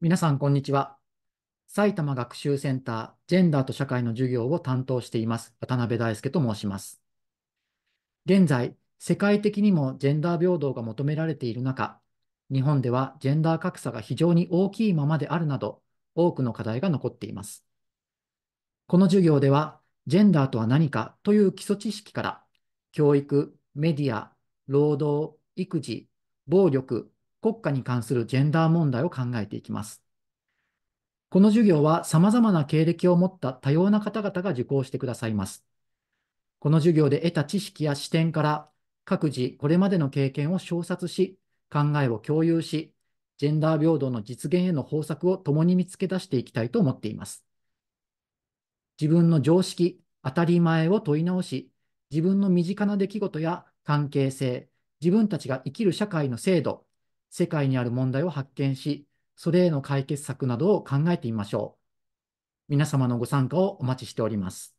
皆さん、こんにちは。埼玉学習センタージェンダーと社会の授業を担当しています、渡辺大輔と申します。現在、世界的にもジェンダー平等が求められている中、日本ではジェンダー格差が非常に大きいままであるなど、多くの課題が残っています。この授業では、ジェンダーとは何かという基礎知識から、教育、メディア、労働、育児、暴力、国家に関するジェンダー問題を考えていきます。この授業は様々な経歴を持った多様な方々が受講してくださいます。この授業で得た知識や視点から各自これまでの経験を小冊し、考えを共有し、ジェンダー平等の実現への方策を共に見つけ出していきたいと思っています。自分の常識、当たり前を問い直し、自分の身近な出来事や関係性、自分たちが生きる社会の制度、世界にある問題を発見し、それへの解決策などを考えてみましょう。皆様のご参加をお待ちしております。